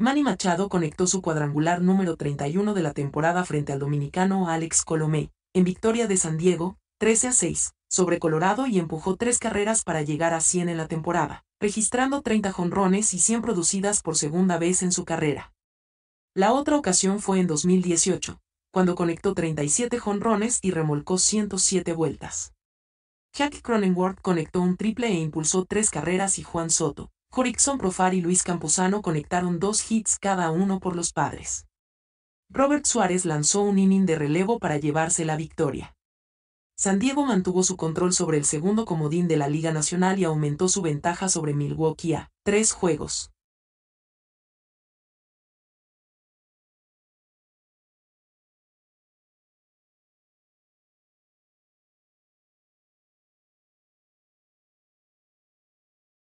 Manny Machado conectó su cuadrangular número 31 de la temporada frente al dominicano Alex Colomé, en victoria de San Diego, 13 a 6, sobre Colorado y empujó tres carreras para llegar a 100 en la temporada, registrando 30 jonrones y 100 producidas por segunda vez en su carrera. La otra ocasión fue en 2018, cuando conectó 37 jonrones y remolcó 107 vueltas. Jack Cronenworth conectó un triple e impulsó tres carreras y Juan Soto, Jorickson Profar y Luis Camposano conectaron dos hits cada uno por los padres. Robert Suárez lanzó un inning de relevo para llevarse la victoria. San Diego mantuvo su control sobre el segundo comodín de la Liga Nacional y aumentó su ventaja sobre Milwaukee a tres juegos.